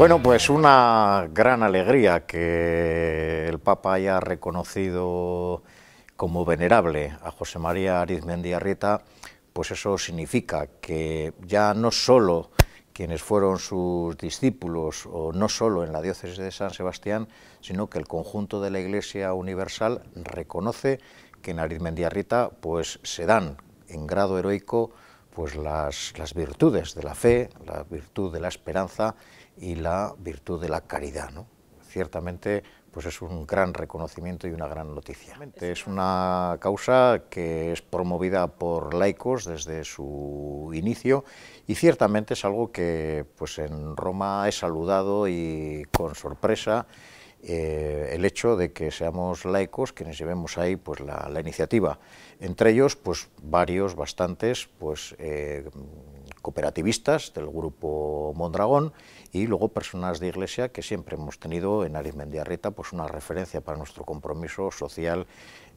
Bueno, pues una gran alegría que el Papa haya reconocido como venerable a José María Arizmendi Arrieta, pues eso significa que ya no solo quienes fueron sus discípulos, o no solo en la diócesis de San Sebastián, sino que el conjunto de la Iglesia Universal reconoce que en Arizmendi Arrieta pues, se dan en grado heroico pues las, las, virtudes de la fe, la virtud de la esperanza y la virtud de la caridad. ¿no? Ciertamente pues es un gran reconocimiento y una gran noticia. Es una causa que es promovida por laicos desde su inicio y ciertamente es algo que pues en Roma he saludado y con sorpresa eh, el hecho de que seamos laicos quienes llevemos ahí pues, la, iniciativa. Entre ellos, pues, varios, bastantes, pues, eh, cooperativistas del grupo Mondragón y luego personas de iglesia que siempre hemos tenido en Arizmendiarreta pues, una referencia para nuestro compromiso social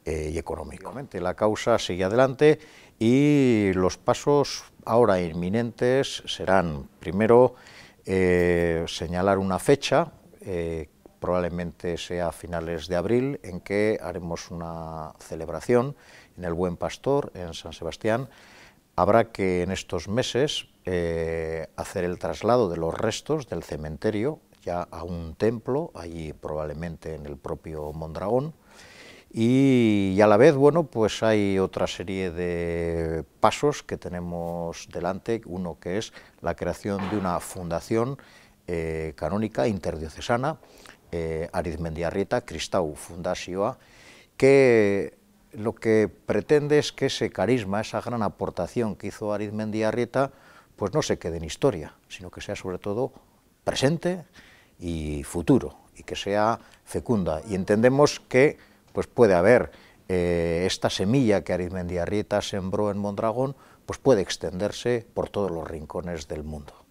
eh, y económico. La causa sigue adelante y los pasos ahora inminentes serán, primero, señalar una fecha, probablemente sea a finales de abril, en que haremos una celebración en el Buen Pastor, en San Sebastián. Habrá que en estos meses eh, hacer el traslado de los restos del cementerio ya a un templo, allí probablemente en el propio Mondragón, y, a la vez, bueno, pues hay otra serie de pasos que tenemos delante, uno que es la creación de una fundación eh, canónica interdiocesana Mendia eh, Arizmendiarrita, Cristau Fundasioa, que lo que pretende es que ese carisma, esa gran aportación que hizo Arizmendiarrieta, pues no se quede en historia, sino que sea sobre todo presente y futuro, y que sea fecunda. Y entendemos que pues puede haber eh, esta semilla que Arizmendiarrieta sembró en Mondragón, pues puede extenderse por todos los rincones del mundo.